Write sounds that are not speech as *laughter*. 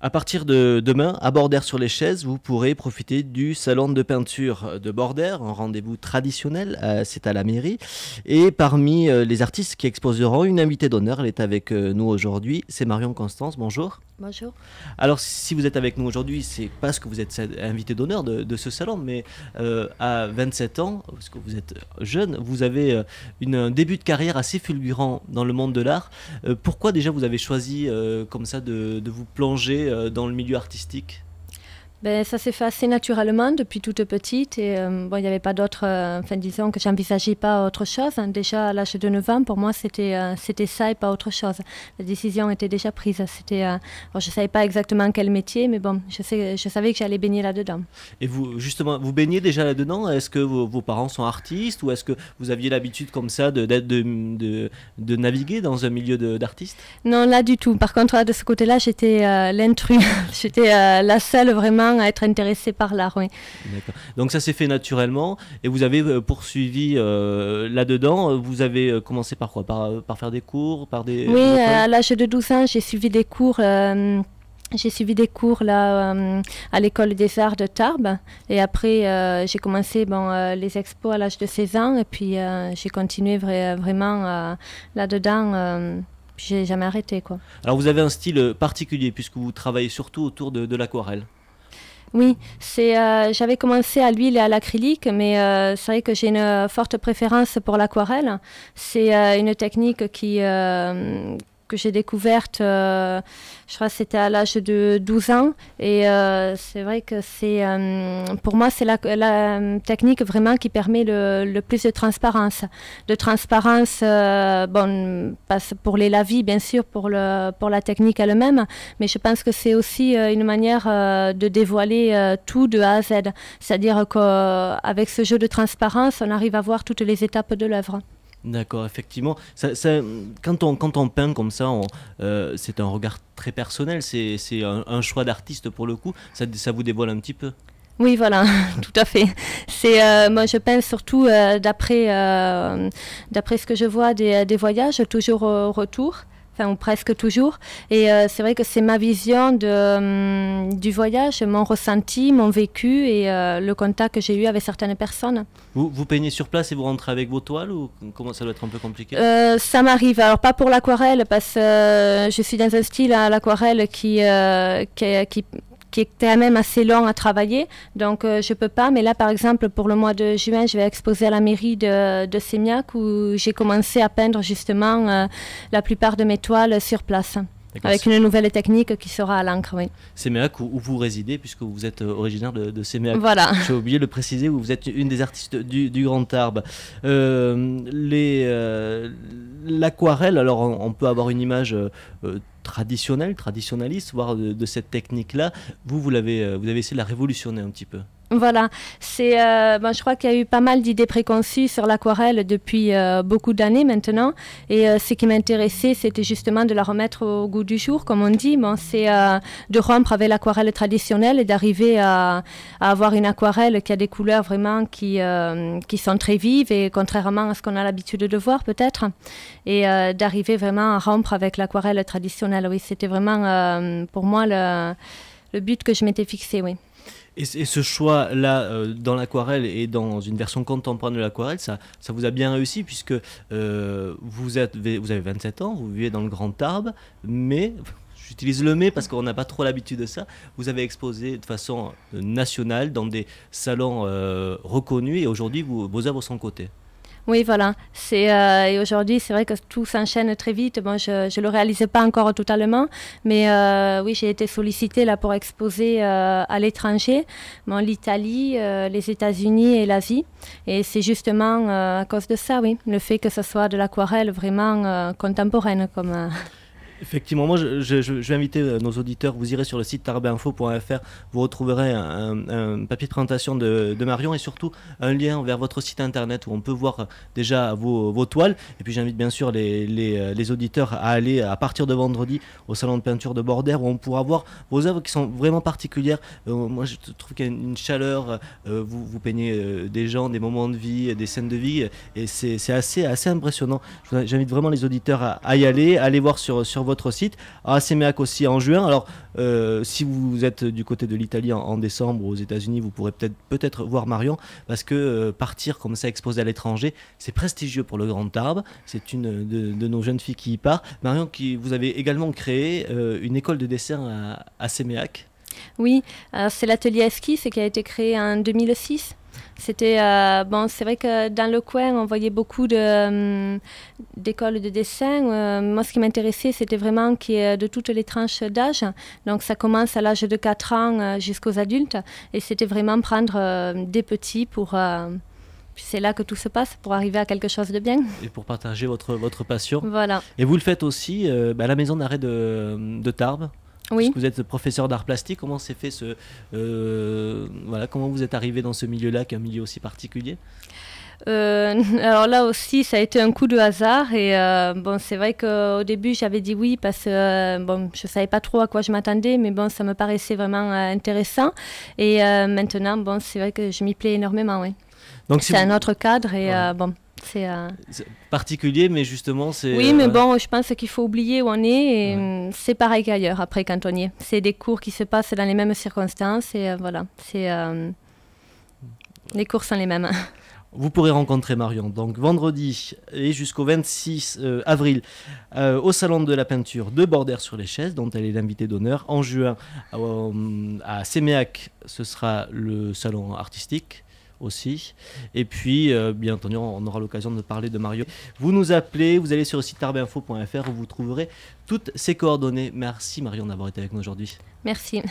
À partir de demain, à Bordère sur les chaises, vous pourrez profiter du salon de peinture de Bordère, un rendez-vous traditionnel, euh, c'est à la mairie. Et parmi euh, les artistes qui exposeront, une invitée d'honneur, elle est avec euh, nous aujourd'hui, c'est Marion Constance, bonjour. Bonjour. Alors si vous êtes avec nous aujourd'hui, c'est parce que vous êtes invitée d'honneur de, ce salon, mais à 27 ans, parce que vous êtes jeune, vous avez une, un début de carrière assez fulgurant dans le monde de l'art. pourquoi déjà vous avez choisi comme ça de, de vous plonger euh, dans le milieu artistique ben, ça s'est fait assez naturellement depuis toute petite et euh, bon, il n'y avait pas d'autre, euh, enfin disons que j'envisageais pas autre chose. Hein. Déjà à l'âge de 9 ans, pour moi c'était euh, c'était ça et pas autre chose. La décision était déjà prise. C'était, bon, je savais pas exactement quel métier, mais bon, je, sais, je savais que j'allais baigner là-dedans. Et vous justement, vous baignez déjà là-dedans. Est-ce que vos, parents sont artistes ou est-ce que vous aviez l'habitude comme ça de de, de, naviguer dans un milieu d'artistes Non, là du tout. Par contre, de ce côté-là, j'étais l'intrus. *laughs* j'étais la seule vraiment à être intéressé par l'art. Oui. Donc ça s'est fait naturellement et vous avez euh, poursuivi euh, là-dedans. Vous avez euh, commencé par quoi par, faire des cours par des, Oui, à l'âge de 12 ans, j'ai suivi des cours. j'ai suivi des cours là à l'école des arts de Tarbes et après j'ai commencé bon, les expos à l'âge de 16 ans et puis j'ai continué vraiment là-dedans. j'ai jamais arrêté quoi. Alors vous avez un style particulier puisque vous travaillez surtout autour de l'aquarelle. Oui, c'est euh, j'avais commencé à l'huile et à l'acrylique, mais euh, c'est vrai que j'ai une euh, forte préférence pour l'aquarelle. C'est euh, une technique qui que j'ai découverte, euh, je crois que c'était à l'âge de 12 ans. Et euh, c'est vrai que c'est, euh, pour moi, c'est la, la, technique vraiment qui permet le, plus de transparence. De transparence, bon, pour les lavis, bien sûr, pour, le, pour la technique elle-même, mais je pense que c'est aussi une manière de dévoiler tout de A à Z. C'est-à-dire qu'avec ce jeu de transparence, on arrive à voir toutes les étapes de l'œuvre. D'accord, effectivement. quand, on, quand on peint comme ça, euh, c'est un regard très personnel, c'est un, choix d'artiste pour le coup. Ça, vous dévoile un petit peu oui, voilà, *laughs* tout à fait. C'est euh, moi, je peins surtout euh, d'après ce que je vois des, des voyages, toujours au retour ou presque toujours. Et euh, c'est vrai que c'est ma vision de, hum, du voyage, mon ressenti, mon vécu et euh, le contact que j'ai eu avec certaines personnes. Vous, vous, peignez sur place et vous rentrez avec vos toiles ou comment ça doit être un peu compliqué euh, Ça m'arrive, alors pas pour l'aquarelle parce que je suis dans un style à l'aquarelle qui, qui, qui, qui est quand même assez long à travailler. Donc, euh, je ne peux pas. Mais là, par exemple, pour le mois de juin, je vais exposer à la mairie de, de Sémiac où j'ai commencé à peindre justement euh, la plupart de mes toiles sur place. Avec une nouvelle technique qui sera à l'encre, oui. où, vous résidez, puisque vous êtes euh, originaire de, de Séméac. Voilà. *laughs* J'ai oublié de le préciser, où vous êtes une des artistes du, Grand Arbre. L'aquarelle, alors on, peut avoir une image traditionnelle, traditionnaliste, voire de, de cette technique-là. Vous, vous, l'avez, euh, vous avez essayé de la révolutionner un petit peu. Voilà, c'est, euh, ben, je crois qu'il y a eu pas mal d'idées préconçues sur l'aquarelle depuis euh, beaucoup d'années maintenant. Et euh, ce qui m'intéressait, c'était justement de la remettre au goût du jour, comme on dit. Bon, c'est euh, de rompre avec l'aquarelle traditionnelle et d'arriver à, avoir une aquarelle qui a des couleurs vraiment qui, qui sont très vives et contrairement à ce qu'on a l'habitude de voir peut-être. Et d'arriver vraiment à rompre avec l'aquarelle traditionnelle. Oui, c'était vraiment pour moi le, le but que je m'étais fixé, oui. Et, ce choix-là euh, dans l'aquarelle et dans une version contemporaine de l'aquarelle, ça, ça vous a bien réussi puisque euh, vous, vous avez 27 ans, vous vivez dans le Grand Arbre, mais *laughs* j'utilise le mais parce qu'on n'a pas trop l'habitude de ça. Vous avez exposé de façon euh, nationale dans des salons reconnus et aujourd'hui vos œuvres sont cotées. Oui, voilà. C'est, euh, et aujourd'hui, c'est vrai que tout s'enchaîne très vite. Bon, je ne le réalisais pas encore totalement, mais euh, oui, j'ai été sollicitée là, pour exposer euh, à l'étranger, bon, l'Italie, euh, les États-Unis et l'Asie. Et c'est justement euh, à cause de ça, oui, le fait que ce soit de l'aquarelle vraiment euh, contemporaine comme. Effectivement, moi je, vais inviter euh, nos auditeurs, vous irez sur le site tarbinfo.fr, vous retrouverez un, papier de présentation de, Marion et surtout un lien vers votre site internet où on peut voir euh, déjà vos, toiles. Et puis j'invite bien sûr euh, les, auditeurs à aller à partir de vendredi au salon de peinture de Bordère où on pourra voir vos œuvres qui sont vraiment particulières. moi je trouve qu'il y a une chaleur, vous, peignez des gens, des moments de vie, des scènes de vie et c'est assez, assez impressionnant. J'invite vraiment les auditeurs à, y aller, à aller voir sur, sur votre site. À Séméac aussi en juin. Alors, euh, si vous êtes du côté de l'Italie en, décembre aux États-Unis, vous pourrez peut-être voir Marion parce que euh, partir comme ça exposé à l'étranger, c'est prestigieux pour le Grand Arbre. C'est une de, nos jeunes filles qui y part. Marion, qui vous avez également créé euh, une école de dessin à, à Séméac. Oui, euh, c'est l'atelier esquisse qui a été créé en 2006. C'était euh, bon, c'est vrai que dans le coin, on voyait beaucoup hum, d'écoles de dessin. Euh, moi, ce qui m'intéressait, c'était vraiment qu'il de toutes les tranches d'âge. Donc, ça commence à l'âge de 4 ans jusqu'aux adultes, et c'était vraiment prendre des petits pour c'est là que tout se passe pour arriver à quelque chose de bien. Et pour partager votre, passion. Voilà. Et vous le faites aussi bah, à la maison d'arrêt de Tarbes parce que vous êtes professeur d'art plastique. Comment s'est fait ce. Euh, voilà, comment vous êtes arrivé dans ce milieu-là, qui est un milieu aussi particulier euh, *laughs* alors là aussi, ça a été un coup de hasard et euh, bon, c'est vrai qu'au début j'avais dit oui parce que euh, bon, je savais pas trop à quoi je m'attendais, mais bon, ça me paraissait vraiment intéressant et maintenant, bon, c'est vrai que je m'y plais énormément, oui. Donc c'est un autre cadre et bon. Euh, c'est particulier, mais justement, c'est. Oui, mais euh, bon, je pense qu'il faut oublier où on est. Hum, c'est pareil qu'ailleurs, après, quand C'est des cours qui se passent dans les mêmes circonstances. Et euh, voilà, c'est. Les cours sont les mêmes. *laughs* Vous pourrez rencontrer Marion donc vendredi et jusqu'au 26 avril au Salon de la peinture de Bordère sur les chaises, dont elle est l'invitée d'honneur. En juin, à Séméac, ce sera le salon artistique aussi. Et puis, euh, bien entendu, on aura l'occasion de parler de Mario. Vous nous appelez, vous allez sur le site arbinfo.fr où vous trouverez toutes ces coordonnées. Merci Mario d'avoir été avec nous aujourd'hui. Merci.